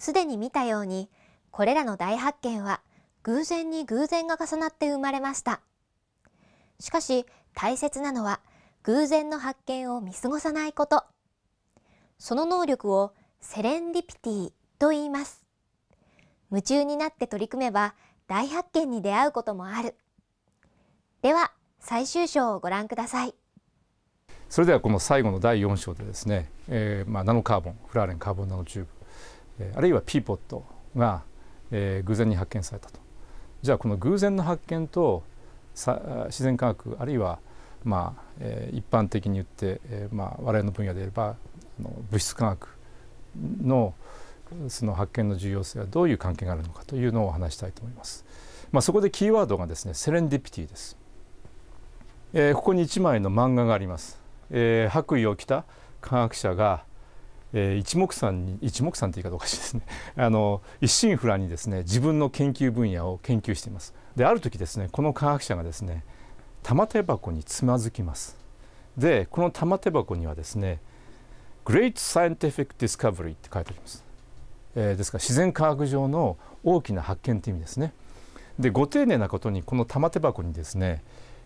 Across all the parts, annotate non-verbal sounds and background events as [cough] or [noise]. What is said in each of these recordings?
すでに見たようにこれらの大発見は偶然に偶然が重なって生まれましたしかし大切なのは偶然の発見を見過ごさないことその能力をセレンディピティと言います夢中になって取り組めば大発見に出会うこともあるでは最終章をご覧くださいそれではこの最後の第4章でですね、えー、まあ、ナノカーボンフラーレンカーボンナノチューブあるいはピーポットが、えー、偶然に発見されたとじゃあこの偶然の発見と自然科学あるいはまあ、えー、一般的に言って、えー、まあ、我々の分野で言えばあの物質科学のその発見の重要性はどういう関係があるのかというのを話したいと思います。まあ、そこでキーワードがですねセレンディピティです、えー、ここに一枚の漫画があります、え白衣を着た科学者が、えー、一目散に一目散って言い方おかしいですね [laughs] あの一心不乱にですね自分の研究分野を研究していますである時ですねこの科学者がですね玉手箱につまずきますでこの玉手箱にはですね「Great Scientific Discovery」って書いてあります、えー、ですから自然科学上の大きな発見って意味ですねでご丁寧なことにこの玉手箱にですね、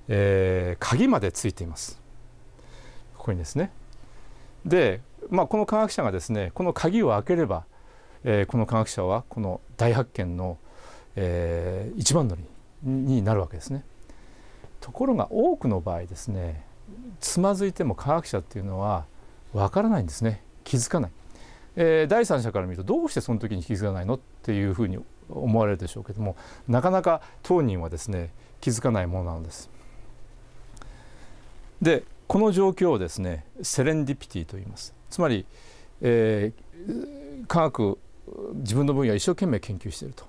えー、鍵までついていますここにですねでまあ、この科学者がですねこの鍵を開ければ、えー、この科学者はこの大発見の、えー、一番乗りになるわけですね。ところが多くの場合ですねつまずいても科学者っていうのはわからないんですね気づかない、えー、第三者から見るとどうしてその時に気づかないのっていうふうに思われるでしょうけどもなかなか当人はですね気づかないものなんです。でこの状況をですねセレンディピティと言いますつまり、えー、科学自分の分野を一生懸命研究していると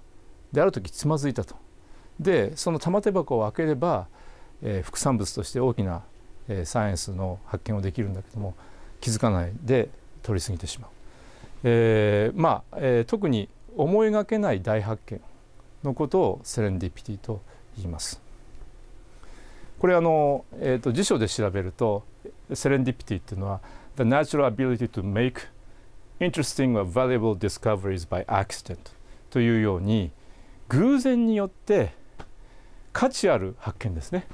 である時つまずいたとでその玉手箱を開ければ、えー、副産物として大きな、えー、サイエンスの発見をできるんだけども気づかないで取り過ぎてしまう、えー、まあ、え特に思いがけない大発見のことをセレンディピティと言います。これあの、えーと、辞書で調べるとセレンディピティっていうのは The natural ability to make interesting or valuable discoveries by accident というように偶然によって価値ある発見ですね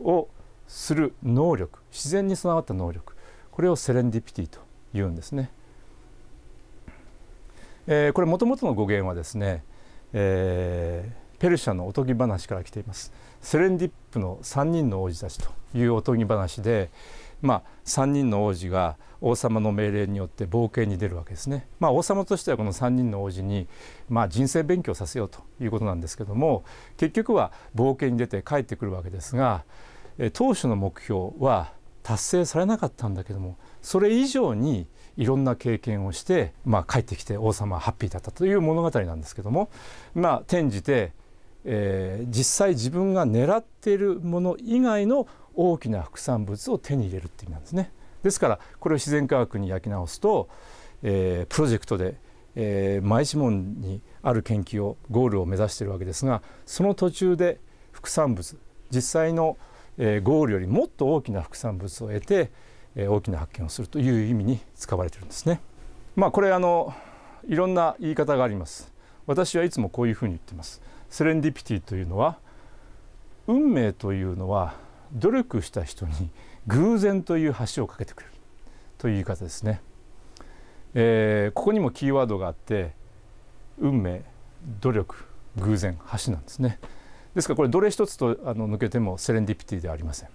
をする能力自然に備わった能力これをセレンディピティというんですね。えー、これもともとの語源はですね、えーペルシャのおとぎ話から来ていますセレンディップの3人の王子たちというおとぎ話で、まあ、3人の王子が王様の命令によって冒険に出るわけですね、まあ、王様としてはこの3人の王子に、まあ、人生勉強させようということなんですけども結局は冒険に出て帰ってくるわけですが当初の目標は達成されなかったんだけどもそれ以上にいろんな経験をして、まあ、帰ってきて王様はハッピーだったという物語なんですけども、まあ、転じてえー、実際自分が狙っているもの以外の大きな副産物を手に入れるって意味なんですね。ですからこれを自然科学に焼き直すと、えー、プロジェクトで、えー、毎指紋にある研究をゴールを目指しているわけですがその途中で副産物実際の、えー、ゴールよりもっと大きな副産物を得て、えー、大きな発見をするという意味に使われているんですね。まあ、これあのいろんな言い方があります。私はいつもこういうふうに言っています。セレンディピティというのは運命というのは努力した人に偶然という橋を架けてくるという言い方ですね、えー、ここにもキーワードがあって運命努力偶然橋なんですねですからこれどれ一つとあの抜けてもセレンディピティではありません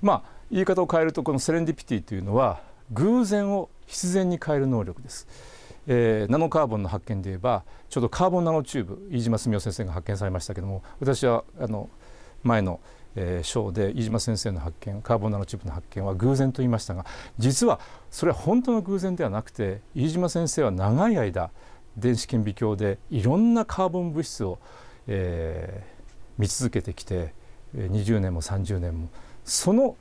まあ言い方を変えるとこのセレンディピティというのは偶然を必然に変える能力ですえー、ナノカーボンの発見で言えばちょうどカーボンナノチューブ飯島澄夫先生が発見されましたけども私はあの前のえー、章で飯島先生の発見カーボンナノチューブの発見は偶然と言いましたが実はそれは本当の偶然ではなくて飯島先生は長い間電子顕微鏡でいろんなカーボン物質を、えー、見続けてきて20年も30年もその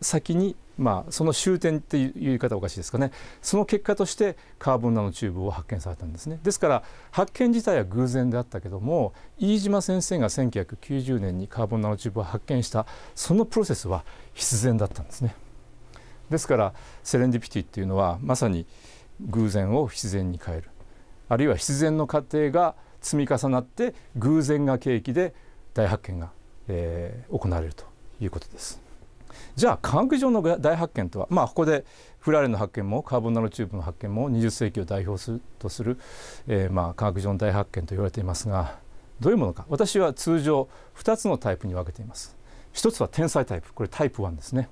先にまあ、その終点っていう言い方おかしいですかねその結果としてカーボンナノチューブを発見されたんですねですから発見自体は偶然であったけども飯島先生が1990年にカーボンナノチューブを発見したそのプロセスは必然だったんですねですからセレンディピティっていうのはまさに偶然を必然に変えるあるいは必然の過程が積み重なって偶然が契機で大発見が、えー、行われるということです。じゃあ科学上の大発見とはまあここでフラーレンの発見もカーボンナノチューブの発見も20世紀を代表するとする、えー、まあ科学上の大発見と言われていますがどういうものか私は通常2つのタイプに分けています。一つは天才タイプこれタイプ1ですね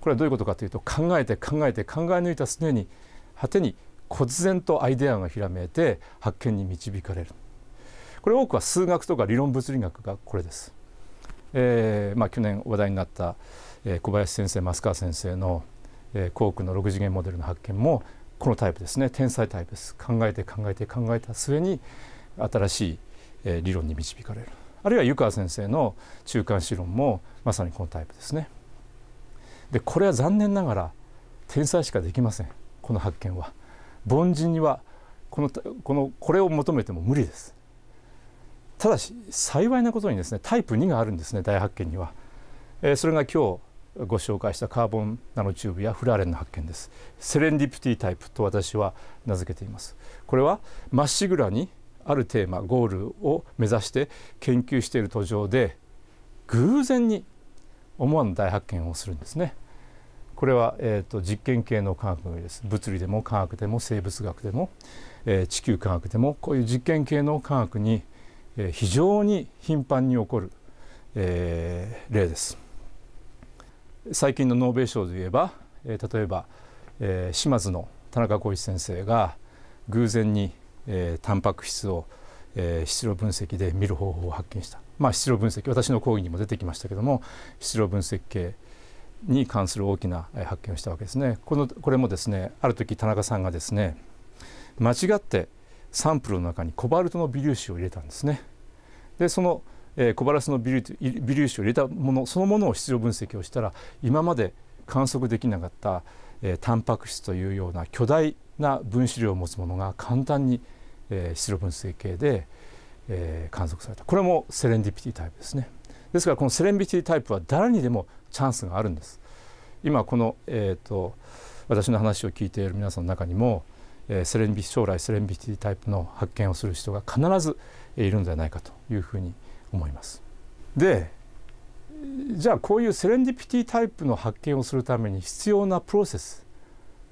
これはどういうことかというと考えて考えて考え抜いた常に果てに忽然とアイデアがひらめいて発見に導かれるこれ多くは数学とか理論物理学がこれです、えーまあ、去年話題になった小林先生増川先生の校区の6次元モデルの発見もこのタイプですね天才タイプです考えて考えて考えた末に新しい理論に導かれるあるいは湯川先生の中間子論もまさにこのタイプですね。でこれは残念ながら天才しかできませんこの発見は。凡人にはこのこのこれを求めても無理です。ただし幸いなことにですねタイプ2があるんですね大発見には。えー、それが今日ご紹介したカーボンナノチューブやフラーレンの発見ですセレンディプティタイプと私は名付けていますこれはまっしぐらにあるテーマゴールを目指して研究している途上で偶然に思わぬ大発見をするんですねこれは、えーと、実験系の科学のです物理でも科学でも生物学でも、えー、地球科学でもこういう実験系の科学に、えー、非常に頻繁に起こる、えー、例です。最近のノーベル賞で言えば、えー、例えば、えー、島津の田中浩一先生が偶然に、えー、タンパク質を、えー、質量分析で見る方法を発見した、まあ、質量分析私の講義にも出てきましたけども質量分析系に関する大きな発見をしたわけですね。このこれもですねある時田中さんがですね間違ってサンプルの中にコバルトの微粒子を入れたんですね。でそのえー、コバラスの微粒子を入れたものそのものを質量分析をしたら今まで観測できなかった、えー、タンパク質というような巨大な分子量を持つものが簡単に、えー、質量分析系で、えー、観測されたこれもセレンディピティタイプですねですからこのセレンディピティタイプは誰にでもチャンスがあるんです今この、えーと、私の話を聞いている皆さんの中にも、えー、セレンビ将来セレンピティタイプの発見をする人が必ずいるのではないかというふうに思います。でじゃあこういうセレンディピティタイプの発見をするために必要なプロセス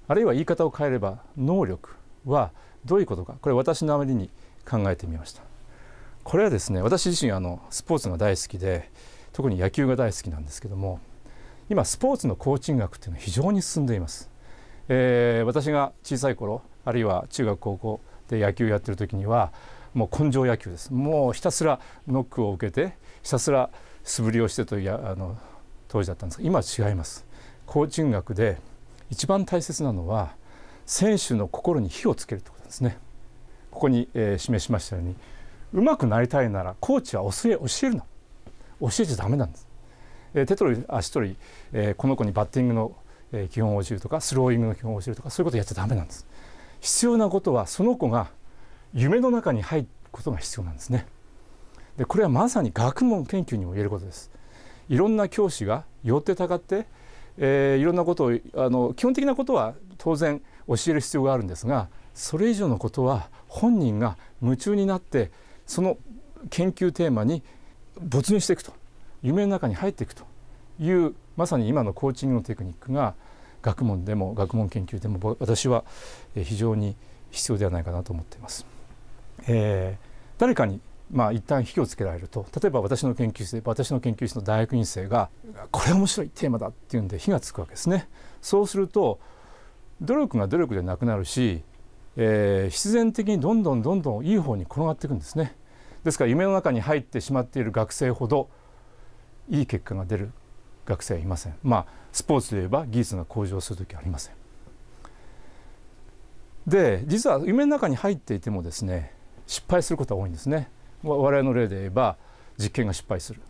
あるいは言い方を変えれば能力はどういうことかこれ私のあまりに考えてみましたこれはですね私自身あのスポーツが大好きで特に野球が大好きなんですけども今スポーツのコーチング学っていうのは非常に進んでいます、えー、私が小さい頃あるいは中学高校で野球やってる時にはもう根性野球ですもうひたすらノックを受けてひたすら素振りをしてというあの当時だったんですが今は違いますコーチング学で一番大切なのは選手の心に火をつけるということですねここに、えー、示しましたようにうまくなりたいならコーチは教え教えるな教えちゃダメなんです、えー、手取り足取り、えー、この子にバッティングの、え基本を教えるとかスローイングの基本を教えるとかそういうことやっちゃダメなんです必要なことはその子が夢の中に入ることが必要なんですねでこれはまさに学問研究にも言えることですいろんな教師が寄ってたかって、えー、いろんなことをあの基本的なことは当然教える必要があるんですがそれ以上のことは本人が夢中になってその研究テーマに没入していくと夢の中に入っていくというまさに今のコーチングのテクニックが学問でも学問研究でも私は非常に必要ではないかなと思っています。えー、誰かにまあ一旦火をつけられると例えば私の研究室で私の研究室の大学院生が「これ面白いテーマだ」っていうんで火がつくわけですね。そうすると努力が努力でなくなるし、えー、必然的にどんどんどんどんいい方に転がっていくんですね。ですから夢の中に入ってしまっている学生ほどいい結果が出る学生はいません。まあスポーツで言えば技術が向上する時はありません。で実は夢の中に入っていてもですね失敗することが多いんですね我々の例で言えば実験が失敗する、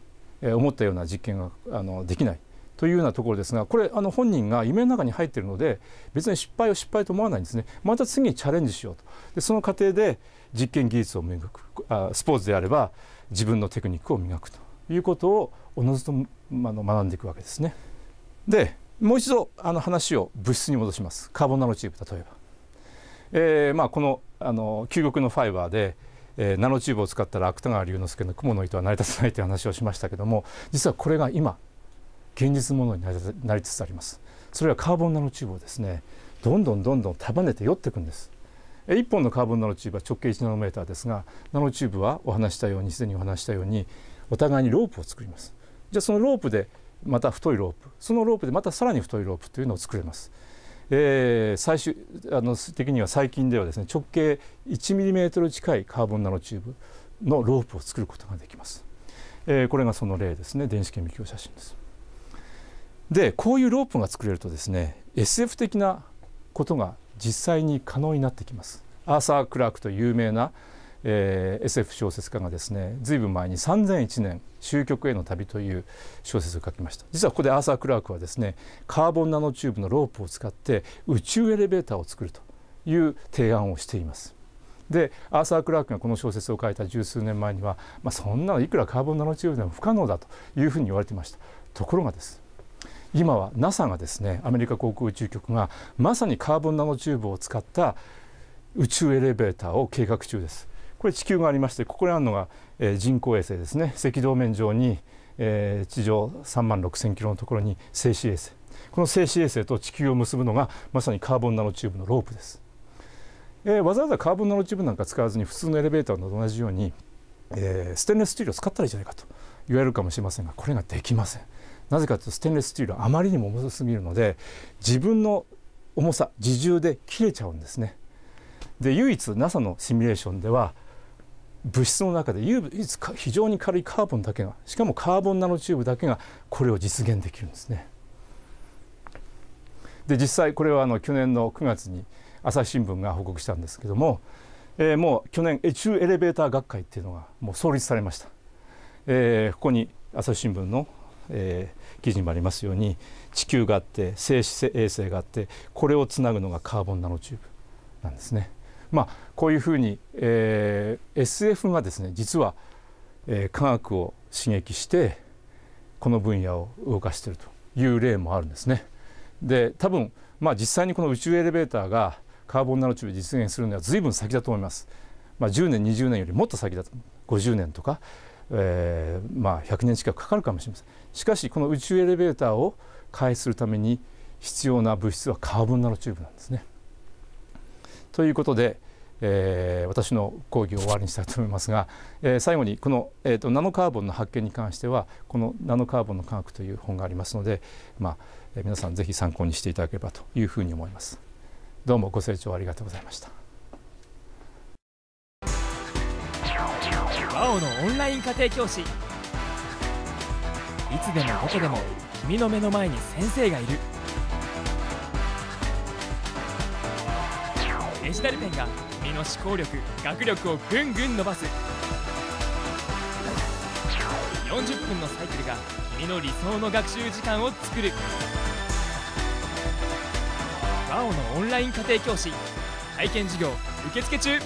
えー、思ったような実験があのできないというようなところですがこれあの本人が夢の中に入っているので別に失敗を失敗と思わないんですねまた次にチャレンジしようとでその過程で実験技術を磨くあスポーツであれば自分のテクニックを磨くということをおのずと、ま、の学んでいくわけですね。でもう一度あの話を物質に戻しますカーボンナノチューブ例えば。えーまあ、このあの究極のファイバーで、えー、ナノチューブを使ったら芥川龍之介の「雲の糸は成り立たない」という話をしましたけども実はこれが今現実ものになりつつありますそれはカーボンナノチューブをですねどんどんどんどん束ねて寄っていくんです1本のカーボンナノチューブは直径1ナノメーターですがナノチューブはお話したようにすでにお話したようにお互いにロープを作りますじゃあそのロープでまた太いロープそのロープでまたさらに太いロープというのを作れますえー、最終あの的には最近ではですね直径 1mm 近いカーボンナノチューブのロープを作ることができます、えー、これがその例ですね電子顕微鏡写真ですでこういうロープが作れるとですね SF 的なことが実際に可能になってきますアーサー・クラークという有名なえー、SF 小説家がですね随分前に3001年「終局への旅」という小説を書きました実はここでアーサー・クラークはですねカーボンナノチューブのロープを使って宇宙エレベーターを作るという提案をしています。でアーサー・クラークがこの小説を書いた十数年前には、まあ、そんなのいくらカーボンナノチューブでも不可能だというふうに言われてましたところがです今は NASA がですねアメリカ航空宇宙局がまさにカーボンナノチューブを使った宇宙エレベーターを計画中ですこれ地球がありましてここにあるのが、えー、人工衛星ですね赤道面上に、えー、地上3万6,000キロのところに静止衛星この静止衛星と地球を結ぶのがまさにカーボンナノチューブのロープです、えー、わざわざカーボンナノチューブなんか使わずに普通のエレベーターと同じように、えー、ステンレススチールを使ったらいいじゃないかと言われるかもしれませんがこれができませんなぜかというとステンレススチールはあまりにも重すぎるので自分の重さ自重で切れちゃうんですねで唯一 NASA のシミュレーションでは物質の中で唯一非常に軽いカーボンだけがしかもカーボンナノチューブだけがこれを実現できるんですね。で実際これはあの去年の9月に朝日新聞が報告したんですけども、えー、もう去年エチューエレベーター学会っていうのがもう創立されました。えー、ここに朝日新聞の、えー、記事にもありますように地球があって静止衛星があってこれをつなぐのがカーボンナノチューブなんですね。まあ、こういうふうに、えー、SF がですね実は、えー、科学を刺激してこの分野を動かしているという例もあるんですね。で多分、まあ、実際にこの宇宙エレベーターがカーボンナノチューブ実現するには随分先だと思います。まあ、10年20年よりもっと先だと50年とか、えー、まあ、100年近くかかるかもしれません。しかしこの宇宙エレベーターを開発するために必要な物質はカーボンナノチューブなんですね。ということで、えー、私の講義を終わりにしたいと思いますが、えー、最後にこの、えーと、ナノカーボンの発見に関してはこの「ナノカーボンの科学」という本がありますので、まあえー、皆さんぜひ参考にしていただければというふうに思います。どうもご清聴ありがとうございました。ワオのオンライン家庭教師いつでもどこでも君の目の前に先生がいる。デジタルペンが君の思考力学力をぐんぐん伸ばす40分のサイクルが君の理想の学習時間を作る WOW のオンライン家庭教師体験授業受付中